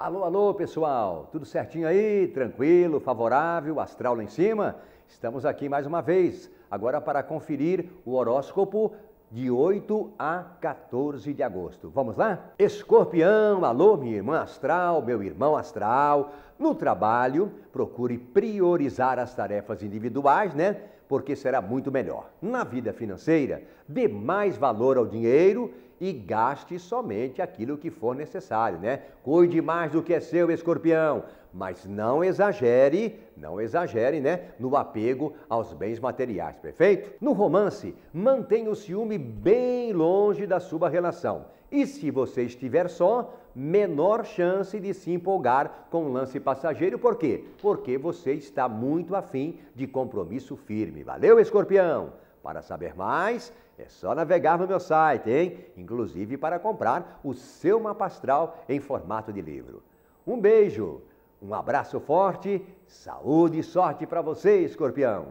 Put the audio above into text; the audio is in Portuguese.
Alô, alô, pessoal! Tudo certinho aí? Tranquilo, favorável, astral lá em cima? Estamos aqui mais uma vez, agora para conferir o horóscopo de 8 a 14 de agosto. Vamos lá? Escorpião, alô, minha irmã astral, meu irmão astral. No trabalho, procure priorizar as tarefas individuais, né? Porque será muito melhor. Na vida financeira, dê mais valor ao dinheiro e gaste somente aquilo que for necessário, né? Cuide mais do que é seu, escorpião, mas não exagere, não exagere, né, no apego aos bens materiais, perfeito? No romance, mantenha o ciúme bem longe da sua relação. E se você estiver só, menor chance de se empolgar com um lance passageiro, por quê? Porque você está muito afim de compromisso firme. Valeu, escorpião! Para saber mais, é só navegar no meu site, hein? Inclusive para comprar o seu mapa astral em formato de livro. Um beijo, um abraço forte, saúde e sorte para você, escorpião!